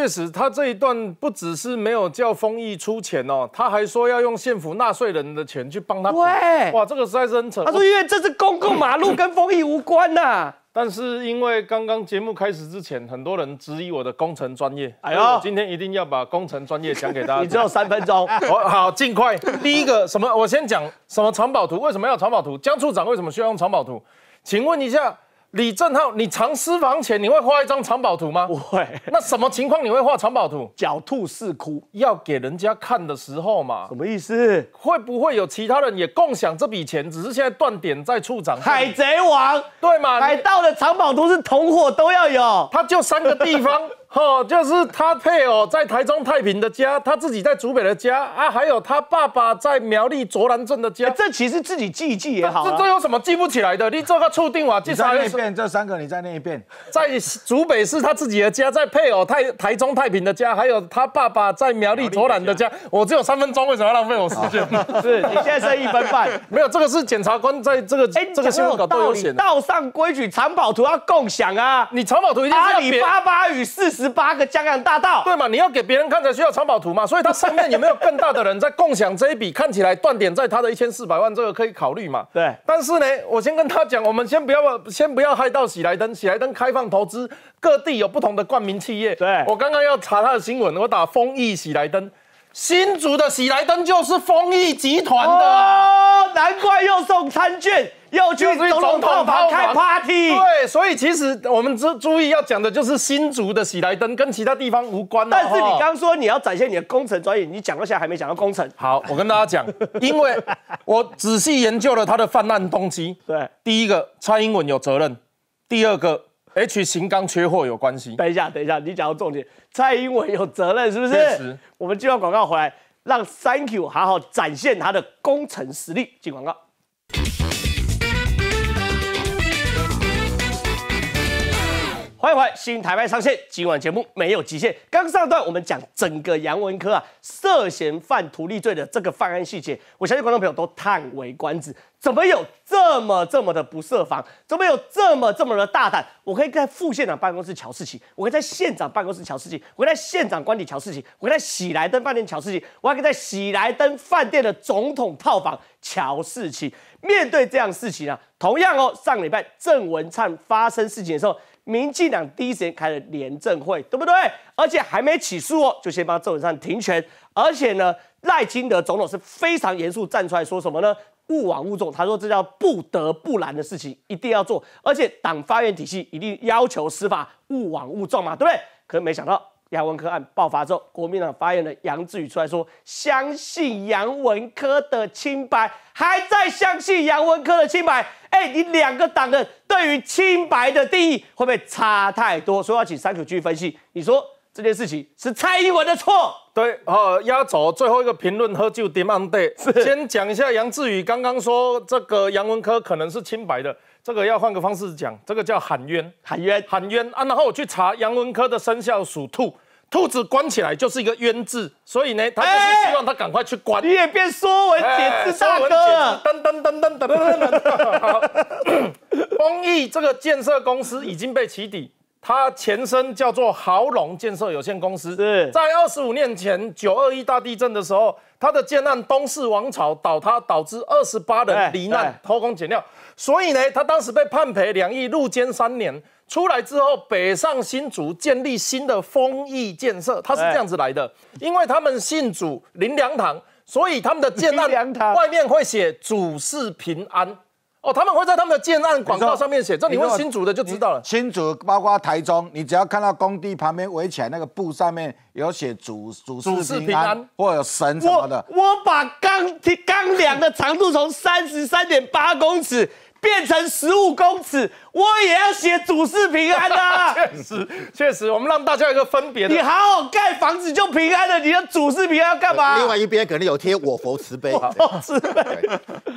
确实，他这一段不只是没有叫丰益出钱哦，他还说要用县府纳税人的钱去帮他。对，哇，这个实在是很扯。他说因为这是公共马路，跟丰益无关呐。但是因为刚刚节目开始之前，很多人质疑我的工程专业，哎呀，今天一定要把工程专业讲给大家。你只有三分钟，我好尽快。第一个什么？我先讲什么？藏宝图为什么要藏宝图？江处长为什么需要用藏宝图？请问一下。李正浩，你藏私房钱，你会画一张藏宝图吗？不会。那什么情况你会画藏宝图？狡兔四窟，要给人家看的时候嘛。什么意思？会不会有其他人也共享这笔钱？只是现在断点在处长。海贼王对吗？海盗的藏宝图是同伙都要有，他就三个地方。哦，就是他配偶在台中太平的家，他自己在竹北的家啊，还有他爸爸在苗栗卓兰镇的家。这其实自己记一记也好，这这有什么记不起来的？你做个注定啊，记三遍，这三个你再念一遍。在竹北是他自己的家，在配偶太台中太平的家，还有他爸爸在苗栗卓兰的家。我只有三分钟，为什么要浪费我时间？是你现在剩一分半，没有这个是检察官在这个哎，这个新闻稿都有的。道上规矩，藏宝图要共享啊！你藏宝图一定要阿里巴巴与四。十八个江洋大盗，对嘛？你要给别人看才需要藏宝图嘛。所以它上面有没有更大的人在共享这一笔？看起来断点在它的一千四百万这个可以考虑嘛。对，但是呢，我先跟他讲，我们先不要，先不要害到喜来登。喜来登开放投资各地有不同的冠名企业。对我刚刚要查他的新闻，我打丰益喜来登，新竹的喜来登就是丰益集团的，难怪又送餐券。又去总统房开 party，对，所以其实我们注注意要讲的就是新竹的喜来登跟其他地方无关。但是你刚说你要展现你的工程专业，你讲到现在还没讲到工程。好，我跟大家讲，因为我仔细研究了他的泛滥动机。对，第一个蔡英文有责任，第二个 H 型钢缺货有关系。等一下，等一下，你讲到重点，蔡英文有责任是不是？我们进广告回来，让 Thank you 好好展现他的工程实力。进广告。欢迎回迎，新台派上线！今晚节目没有极限。刚上段我们讲整个杨文科啊涉嫌犯图利罪的这个犯案细节，我相信观众朋友都叹为观止。怎么有这么这么的不设防？怎么有这么这么的大胆？我可以在副县长办公室搞事情，我可以在县长办公室搞事情，我可以在县长官邸搞事情，我可以在喜来登饭店搞事情，我还可以在喜来登饭店的总统套房搞事情。面对这样事情啊，同样哦，上礼拜郑文灿发生事情的时候，民进党第一时间开了廉政会，对不对？而且还没起诉哦，就先帮郑文灿停权。而且呢，赖金德总统是非常严肃站出来说什么呢？勿往勿纵。他说这叫不得不然的事情，一定要做。而且党发言体系一定要求司法勿往勿纵嘛，对不对？可是没想到。杨文科案爆发之后，国民党发言人杨志宇出来说：“相信杨文科的清白，还在相信杨文科的清白。”哎，你两个党的对于清白的定义会不会差太多？所以要请三九继续分析。你说这件事情是蔡英文的错？对，呃，压轴最后一个评论喝酒，demand day。先讲一下杨志宇刚刚说，这个杨文科可能是清白的。这个要换个方式讲，这个叫喊冤，喊冤，喊冤啊！然后我去查杨文科的生肖属兔，兔子关起来就是一个冤字，所以呢，他就是希望他赶快去关。你也别说文解字，大哥解字，噔噔噔噔噔噔噔噔。益 这个建设公司已经被起底。他前身叫做豪龙建设有限公司。在二十五年前九二一大地震的时候，他的建案东四王朝倒塌，导致二十八人罹难，偷工减料。所以呢，他当时被判赔两亿，入监三年。出来之后，北上新竹建立新的丰益建设。他是这样子来的，因为他们信主林良堂，所以他们的建案 外面会写“主事平安”。哦，他们会在他们的建案广告上面写，这你问新竹的就知道了。新竹包括台中，你只要看到工地旁边围起来那个布上面有写“主主事平安”或有神什么的。我我把钢钢梁的长度从三十三点八公尺。变成十五公尺，我也要写主事平安呐。确实，确实，我们让大家有个分别。你好好盖房子就平安了，你要主事平安干嘛？另外一边可能有贴我佛慈悲。哦，慈悲。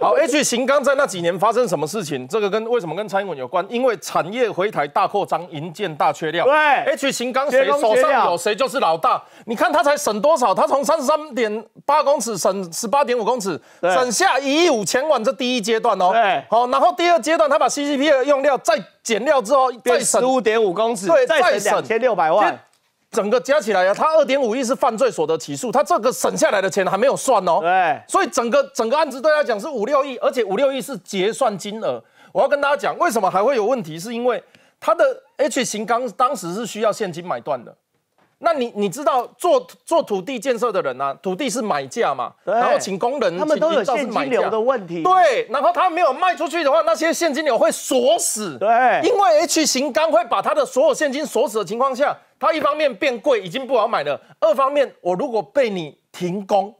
好，H 型刚在那几年发生什么事情？这个跟为什么跟蔡英文有关？因为产业回台大扩张，营建大缺料。对，H 型刚谁手上有谁就是老大。你看他才省多少？他从三十三点八公尺省十八点五公尺，省下一亿五千万，这第一阶段哦。对，好，那。到第二阶段，他把 C C P 的用料再减料之后，再十五点五公尺，对，再省两千六百万，整个加起来啊，他二点五亿是犯罪所得起诉，他这个省下来的钱还没有算哦，对，所以整个整个案子对他讲是五六亿，而且五六亿是结算金额。我要跟大家讲，为什么还会有问题，是因为他的 H 型钢当时是需要现金买断的。那你你知道做做土地建设的人呢？土地是买价嘛，然后请工人，他们都有现金流的问题。对，然后他没有卖出去的话，那些现金流会锁死。对，因为 H 型钢会把他的所有现金锁死的情况下，他一方面变贵，已经不好买了；二方面，我如果被你停工，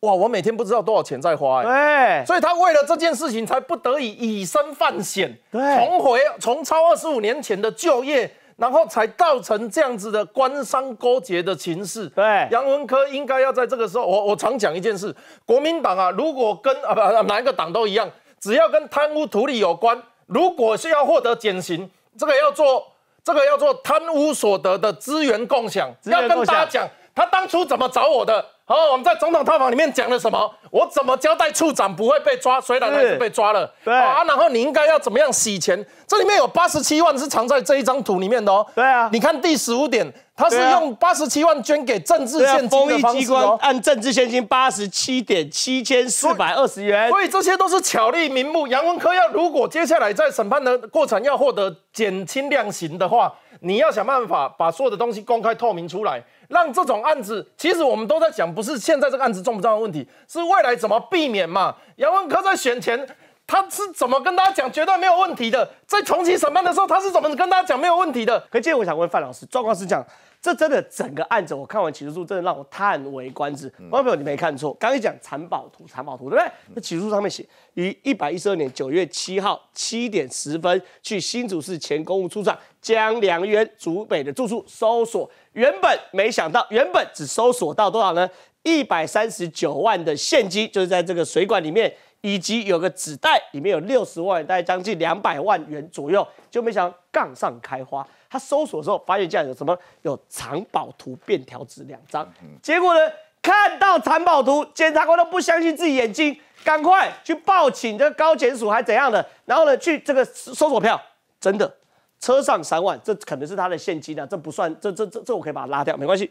哇，我每天不知道多少钱在花。对，所以他为了这件事情才不得已以身犯险，重回重操二十五年前的旧业。然后才造成这样子的官商勾结的情势。对，杨文科应该要在这个时候，我我常讲一件事，国民党啊，如果跟啊不 哪一个党都一样，只要跟贪污图利有关，如果是要获得减刑，这个要做，这个要做贪污所得的资源共享，要跟大家讲，他当初怎么找我的。好，我们在总统套房里面讲了什么？我怎么交代处长不会被抓？虽然还是被抓了。对啊，然后你应该要怎么样洗钱？这里面有八十七万是藏在这一张图里面的哦。对啊，你看第十五点，他是用八十七万捐给政治献金的。啊，公益机关按政治献金八十七点七千四百二十元。所以这些都是巧立名目。杨文科要如果接下来在审判的过程要获得减轻量刑的话，你要想办法把所有的东西公开透明出来。让这种案子，其实我们都在讲，不是现在这个案子重不重的问题，是未来怎么避免嘛？杨文科在选前，他是怎么跟大家讲绝对没有问题的？在重启审判的时候，他是怎么跟大家讲没有问题的？可今天我想问范老师，状况是讲，这真的整个案子，我看完起诉书，真的让我叹为观止。网友你没看错，刚一讲藏宝图，藏宝图对不对？那起诉书上面写，于一百一十二年九月七号七点十分，去新竹市前公务处长江良渊竹北的住处搜索。原本没想到，原本只搜索到多少呢？一百三十九万的现金，就是在这个水管里面，以及有个纸袋，里面有六十万大概将近两百万元左右。就没想到杠上开花，他搜索的时候发现竟然有什么？有藏宝图便条纸两张，结果呢，看到藏宝图，检察官都不相信自己眼睛，赶快去报警，这个高检署还怎样的？然后呢，去这个搜索票，真的。车上三万，这可能是他的现金啊，这不算，这这这这我可以把它拉掉，没关系。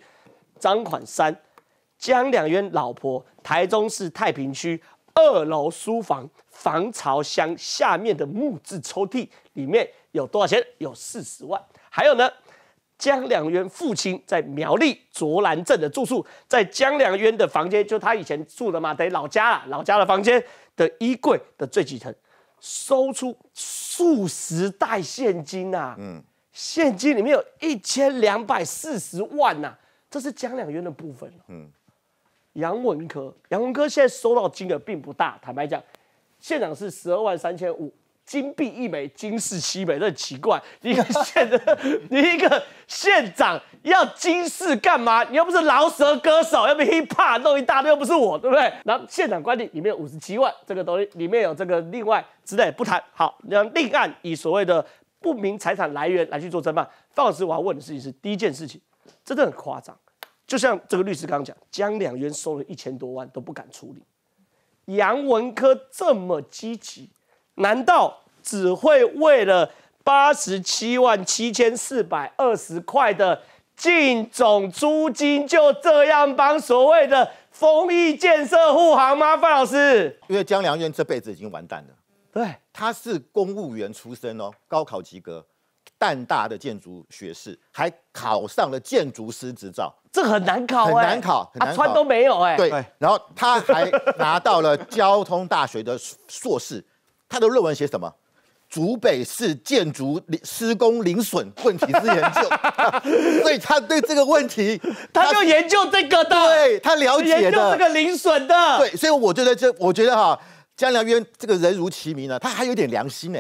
赃款三，江良渊老婆，台中市太平区二楼书房防潮箱下面的木质抽屉里面有多少钱？有四十万。还有呢，江良渊父亲在苗栗卓兰镇的住宿，在江良渊的房间，就他以前住的嘛，在老家啊，老家的房间的衣柜的最底层。收出数十袋现金呐，嗯，现金里面有一千两百四十万呐，这是蒋两元的部分嗯，杨文科，杨文科现在收到金额并不大，坦白讲，现场是十二万三千五。金币一枚，金饰七枚，很奇怪。一个县的，一个县长要金饰干嘛？你又不是饶舌歌手，又不是 hiphop 弄一大堆，又不是我，对不对？后县长官邸里面有五十七万，这个西里面有这个另外之类不谈。好，那另案以所谓的不明财产来源来去做侦办。方老师，我要问的事情是第一件事情，真的很夸张。就像这个律师刚刚讲，江两元收了一千多万都不敢处理，杨文科这么积极。难道只会为了八十七万七千四百二十块的净总租金就这样帮所谓的丰益建设护航吗，范老师？因为江良渊这辈子已经完蛋了。对，他是公务员出身哦，高考及格，淡大的建筑学士，还考上了建筑师执照，这很难考，很难考，连川都没有哎。对，然后他还拿到了交通大学的硕士。他的论文写什么？竹北市建筑施工零损问题之研究。所以他对这个问题，他要研究这个的，对，他了解的，研究这个零损的。对，所以我觉得这，我觉得哈，江良渊这个人如其名呢，他还有点良心呢，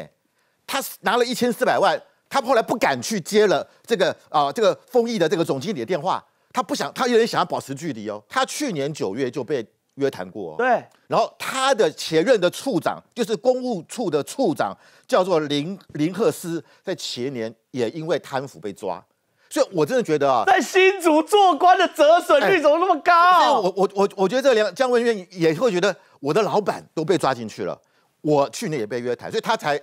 他拿了一千四百万，他后来不敢去接了这个啊，这个丰益的这个总经理的电话，他不想，他有点想要保持距离哦。他去年九月就被。约谈过，对。然后他的前任的处长，就是公务处的处长，叫做林林赫思，在前年也因为贪腐被抓，所以我真的觉得啊，在新竹做官的折损率怎么那么高？我我我我觉得这个江文渊也会觉得，我的老板都被抓进去了，我去年也被约谈，所以他才，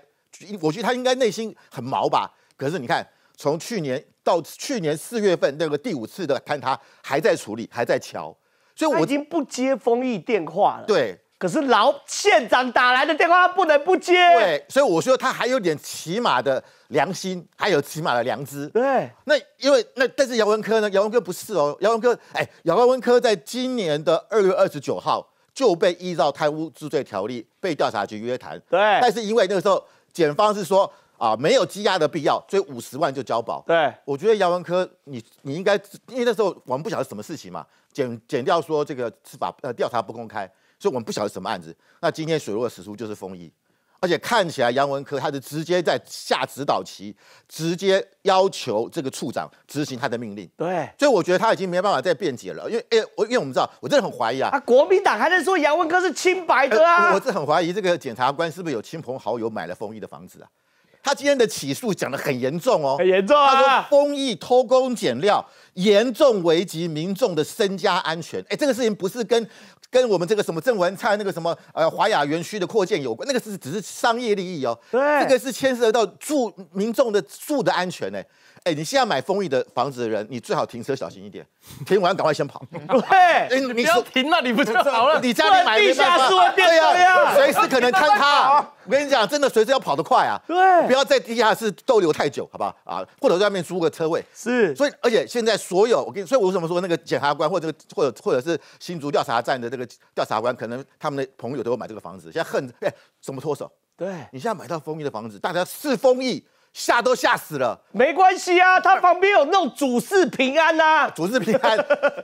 我觉得他应该内心很毛吧。可是你看，从去年到去年四月份那个第五次的坍塌，还在处理，还在敲。所以我已经不接封邑电话了。对，可是老县长打来的电话，他不能不接。对，所以我说他还有点起码的良心，还有起码的良知。对，那因为那但是姚文科呢？姚文科不是哦，姚文科哎，姚文科在今年的二月二十九号就被依照贪污治罪条例被调查局约谈。对，但是因为那个时候检方是说。啊，没有积压的必要，所以五十万就交保。对，我觉得杨文科，你你应该，因为那时候我们不晓得什么事情嘛，减减掉说这个司法呃调查不公开，所以我们不晓得什么案子。那今天水落石出就是封印，而且看起来杨文科他是直接在下指导旗，直接要求这个处长执行他的命令。对，所以我觉得他已经没办法再辩解了，因为诶，我因为我们知道，我真的很怀疑啊，他国民党还在说杨文科是清白的啊？我是很怀疑这个检察官是不是有亲朋好友买了封印的房子啊？他今天的起诉讲得很严重哦，很严重。他说，封艺偷工减料，严重危及民众的身家安全。哎，这个事情不是跟跟我们这个什么郑文灿那个什么呃华雅园区的扩建有关，那个是只是商业利益哦。对，这个是牵涉到住民众的住的安全呢。哎，你现在买丰益的房子的人，你最好停车小心一点。停完赶快先跑。对，你不要停那里，不就跑了？你家里买地下室，对呀，随时可能坍塌。我跟你讲，真的随时要跑得快啊。对，不要在地下室逗留太久，好不好？啊，或者在外面租个车位。是，所以而且现在所有我跟你，所以我为什么说那个检察官或者或者或者是新竹调查站的这个调查官，可能他们的朋友都会买这个房子，现在恨着哎，怎么脱手？对，你现在买到丰益的房子，大家是丰益。吓都吓死了，没关系啊，他旁边有那种“主事平安”呐，“主事平安”，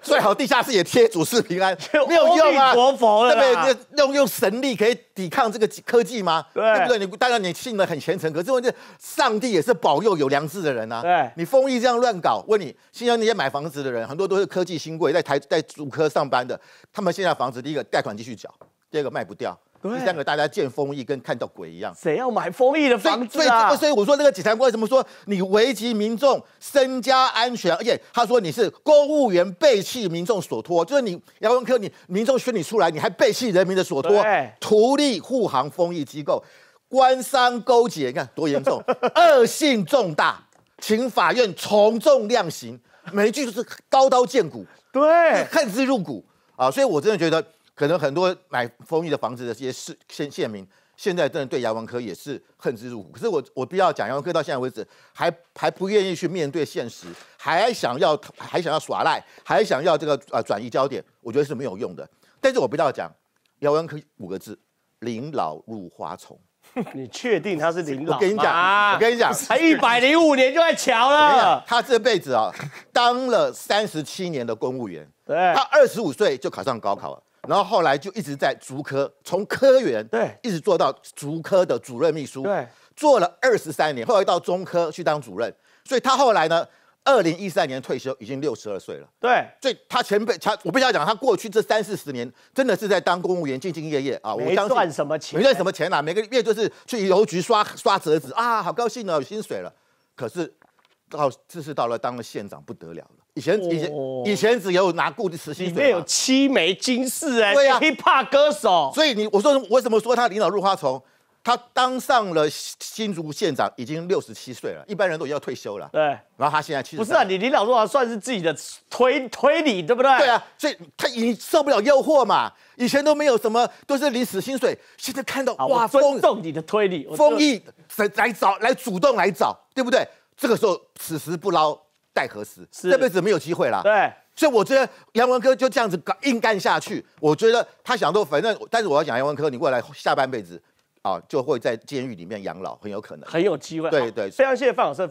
最好地下室也贴“主事平安”，没有用吗？对不对？用用神力可以抵抗这个科技吗？对不对？你当然你信的很虔诚，可是问题，上帝也是保佑有良知的人啊。对，你封意这样乱搞，问你现在那些买房子的人，很多都是科技新贵，在台在主科上班的，他们现在房子，第一个贷款继续缴，第二个卖不掉。第三个，大家见封邑跟看到鬼一样，谁要买封邑的房子啊？所以，所以我说那个警察官为什么说你危及民众身家安全，而且他说你是公务员背弃民众所托，就是你姚文科，你民众选你出来，你还背弃人民的所托，图利护航封邑机构，官商勾结，你看多严重，恶性重大，请法院从重量刑，每一句都是刀刀见骨，对，恨之入骨啊！所以，我真的觉得。可能很多买丰裕的房子的这些市县县民，现在真的对杨文科也是恨之入骨。可是我我必要讲，杨文科到现在为止，还还不愿意去面对现实，还想要还想要耍赖，还想要这个呃转移焦点，我觉得是没有用的。但是我必须要讲，杨文科五个字，临老入花丛。你确定他是零老我跟你讲，我跟你讲，才一百零五年就在桥了。他这辈子啊，当了三十七年的公务员。对，他二十五岁就考上高考了。然后后来就一直在竹科，从科员对，一直做到竹科的主任秘书对，做了二十三年，后来到中科去当主任，所以他后来呢，二零一三年退休，已经六十二岁了对，所以他前辈，他我不要讲，他过去这三四十年真的是在当公务员兢兢业业啊，没赚什么钱，没赚什么钱啊，每个月就是去邮局刷刷折子啊，好高兴哦，有薪水了，可是。到这次到了当了县长不得了了，以前以前以前只有拿固定薪水，里面有七枚金饰哎，对啊 h i p h o p 歌手，所以你我说为什么说他领导入花丛，他当上了新竹县长已经六十七岁了，一般人都要退休了，对，然后他现在其十，不是啊，你领导入花算是自己的推推理对不对？对啊，所以他已经受不了诱惑嘛，以前都没有什么，都是领死薪水，现在看到哇，封送你的推理，封意来找来主动来找，对不对？这个时候，此时不捞，待何时？这辈子没有机会了。对，所以我觉得杨文科就这样子硬干下去。我觉得他想说，反正，但是我要讲杨文科，你未来下半辈子啊，就会在监狱里面养老，很有可能，很有机会。对对，非常谢谢范老师。